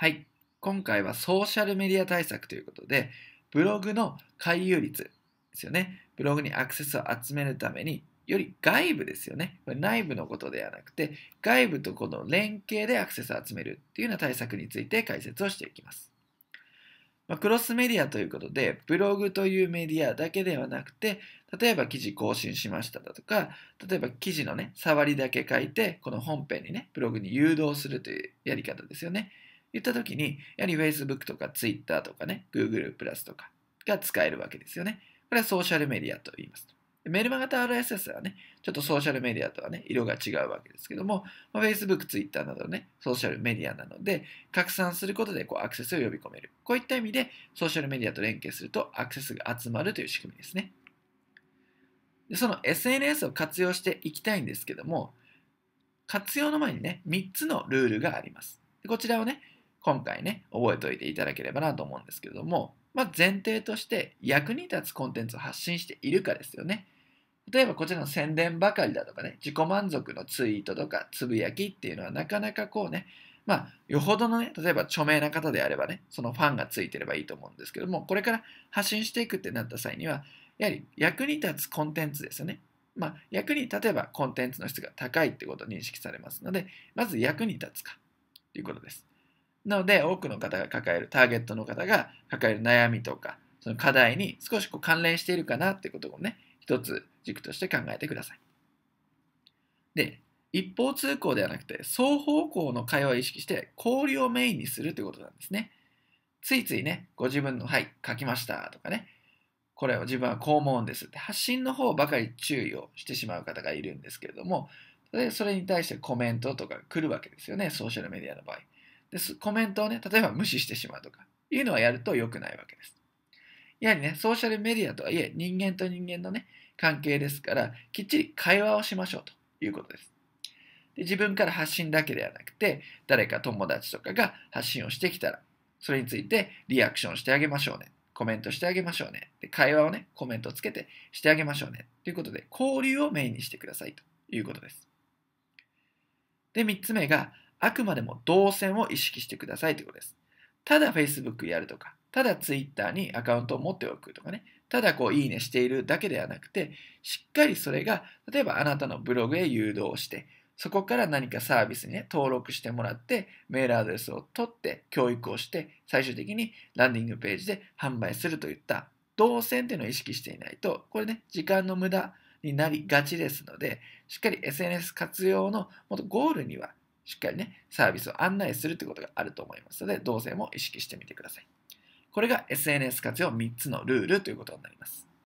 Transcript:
はい。今回はソーシャルメディア対策ということで、ブログの回遊率ですよね。ブログにアクセスを集めるために、より外部ですよね。これ内部のことではなくて、外部とこの連携でアクセスを集めるというような対策について解説をしていきます。まあ、クロスメディアということで、ブログというメディアだけではなくて、例えば記事更新しましただとか、例えば記事のね、触りだけ書いて、この本編にね、ブログに誘導するというやり方ですよね。言った時に、やはり Facebook とか Twitter とかね、Google プラスとかが使えるわけですよね。これはソーシャルメディアと言いますメルマガと RSS はね、ちょっとソーシャルメディアとはね、色が違うわけですけども、まあ、Facebook、Twitter などね、ソーシャルメディアなので、拡散することでこうアクセスを呼び込める。こういった意味で、ソーシャルメディアと連携するとアクセスが集まるという仕組みですね。でその SNS を活用していきたいんですけども、活用の前にね、3つのルールがあります。こちらをね、今回ね、覚えておいていただければなと思うんですけれども、まあ、前提として役に立つコンテンツを発信しているかですよね。例えばこちらの宣伝ばかりだとかね、自己満足のツイートとかつぶやきっていうのはなかなかこうね、まあ、よほどのね、例えば著名な方であればね、そのファンがついてればいいと思うんですけども、これから発信していくってなった際には、やはり役に立つコンテンツですよね。まあ、役に立てばコンテンツの質が高いってことを認識されますので、まず役に立つかということです。なので、多くの方が抱える、ターゲットの方が抱える悩みとか、その課題に少しこう関連しているかなってことをね、一つ軸として考えてください。で、一方通行ではなくて、双方向の会話を意識して、交流をメインにするってことなんですね。ついついね、ご自分の、はい、書きましたとかね、これを自分はこう思うんですって、発信の方ばかり注意をしてしまう方がいるんですけれども、でそれに対してコメントとか来るわけですよね、ソーシャルメディアの場合。です。コメントをね、例えば無視してしまうとか、いうのはやると良くないわけです。やはりね、ソーシャルメディアとはいえ、人間と人間のね、関係ですから、きっちり会話をしましょうということです。で自分から発信だけではなくて、誰か友達とかが発信をしてきたら、それについてリアクションしてあげましょうね。コメントしてあげましょうね。で会話をね、コメントをつけてしてあげましょうね。ということで、交流をメインにしてくださいということです。で、3つ目が、あくまでも動線を意識してくださいということです。ただ Facebook やるとか、ただ Twitter にアカウントを持っておくとかね、ただこういいねしているだけではなくて、しっかりそれが、例えばあなたのブログへ誘導して、そこから何かサービスに、ね、登録してもらって、メールアドレスを取って、教育をして、最終的にランディングページで販売するといった動線っていうのを意識していないと、これね、時間の無駄になりがちですので、しっかり SNS 活用のもっとゴールにはしっかりね、サービスを案内するということがあると思いますので、同性も意識してみてください。これが SNS 活用3つのルールということになります。